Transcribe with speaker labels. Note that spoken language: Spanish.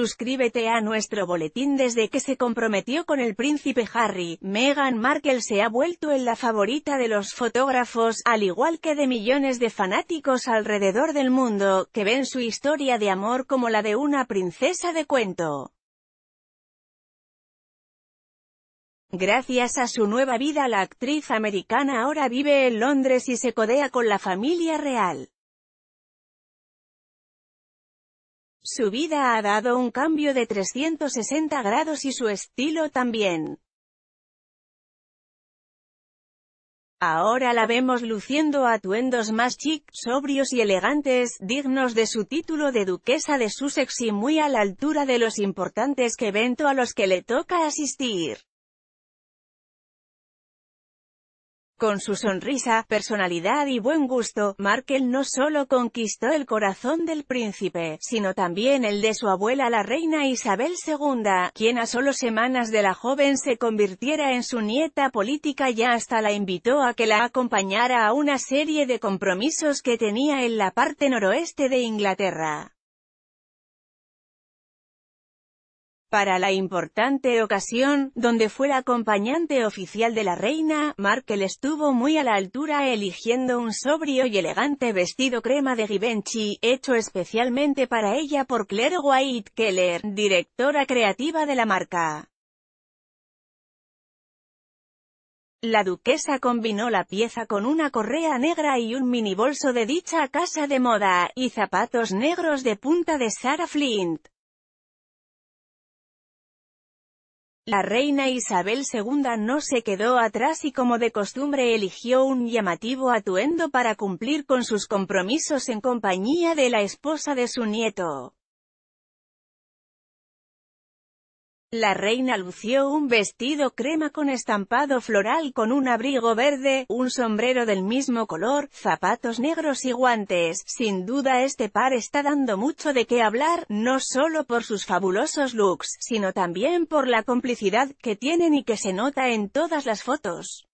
Speaker 1: Suscríbete a nuestro boletín desde que se comprometió con el príncipe Harry, Meghan Markle se ha vuelto en la favorita de los fotógrafos, al igual que de millones de fanáticos alrededor del mundo, que ven su historia de amor como la de una princesa de cuento. Gracias a su nueva vida la actriz americana ahora vive en Londres y se codea con la familia real. Su vida ha dado un cambio de 360 grados y su estilo también. Ahora la vemos luciendo atuendos más chic, sobrios y elegantes, dignos de su título de duquesa de Sussex y muy a la altura de los importantes que eventos a los que le toca asistir. Con su sonrisa, personalidad y buen gusto, Markel no solo conquistó el corazón del príncipe, sino también el de su abuela la reina Isabel II, quien a solo semanas de la joven se convirtiera en su nieta política y hasta la invitó a que la acompañara a una serie de compromisos que tenía en la parte noroeste de Inglaterra. para la importante ocasión, donde fue la acompañante oficial de la reina, Markel estuvo muy a la altura eligiendo un sobrio y elegante vestido crema de Givenchy, hecho especialmente para ella por Claire White Keller, directora creativa de la marca. La duquesa combinó la pieza con una correa negra y un mini bolso de dicha casa de moda, y zapatos negros de punta de Sarah Flint. La reina Isabel II no se quedó atrás y como de costumbre eligió un llamativo atuendo para cumplir con sus compromisos en compañía de la esposa de su nieto. La reina lució un vestido crema con estampado floral con un abrigo verde, un sombrero del mismo color, zapatos negros y guantes. Sin duda este par está dando mucho de qué hablar, no solo por sus fabulosos looks, sino también por la complicidad que tienen y que se nota en todas las fotos.